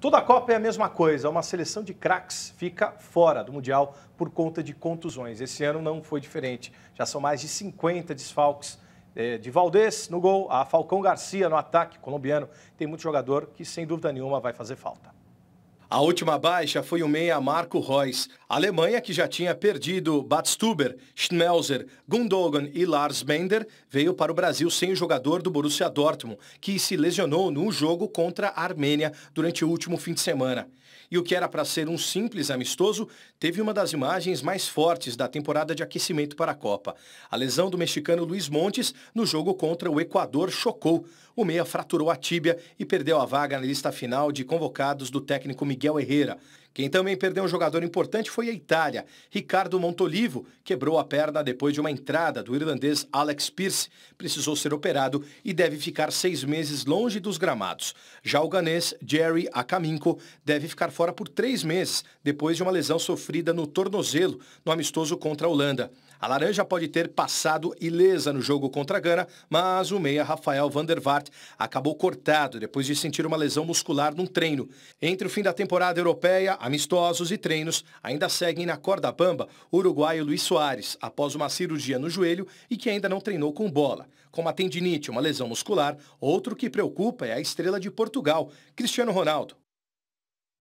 Toda a Copa é a mesma coisa, uma seleção de craques fica fora do Mundial por conta de contusões. Esse ano não foi diferente, já são mais de 50 desfalques eh, de Valdez no gol, a Falcão Garcia no ataque colombiano. Tem muito jogador que, sem dúvida nenhuma, vai fazer falta. A última baixa foi o meia Marco Reus. A Alemanha, que já tinha perdido Batstuber, Schmelzer, Gundogan e Lars Bender, veio para o Brasil sem o jogador do Borussia Dortmund, que se lesionou num jogo contra a Armênia durante o último fim de semana. E o que era para ser um simples amistoso, teve uma das imagens mais fortes da temporada de aquecimento para a Copa. A lesão do mexicano Luiz Montes no jogo contra o Equador chocou. O meia fraturou a tíbia e perdeu a vaga na lista final de convocados do técnico Miguel Miguel Herrera. Quem também perdeu um jogador importante foi a Itália. Ricardo Montolivo quebrou a perna depois de uma entrada do irlandês Alex Pierce. Precisou ser operado e deve ficar seis meses longe dos gramados. Já o ganês Jerry Akaminko deve ficar fora por três meses depois de uma lesão sofrida no tornozelo no amistoso contra a Holanda. A laranja pode ter passado ilesa no jogo contra a Gana, mas o meia Rafael Vandervaart acabou cortado depois de sentir uma lesão muscular num treino. Entre o fim da temporada temporada europeia, amistosos e treinos ainda seguem na corda bamba o uruguaio Luiz Soares, após uma cirurgia no joelho e que ainda não treinou com bola. Com uma tendinite, uma lesão muscular, outro que preocupa é a estrela de Portugal, Cristiano Ronaldo.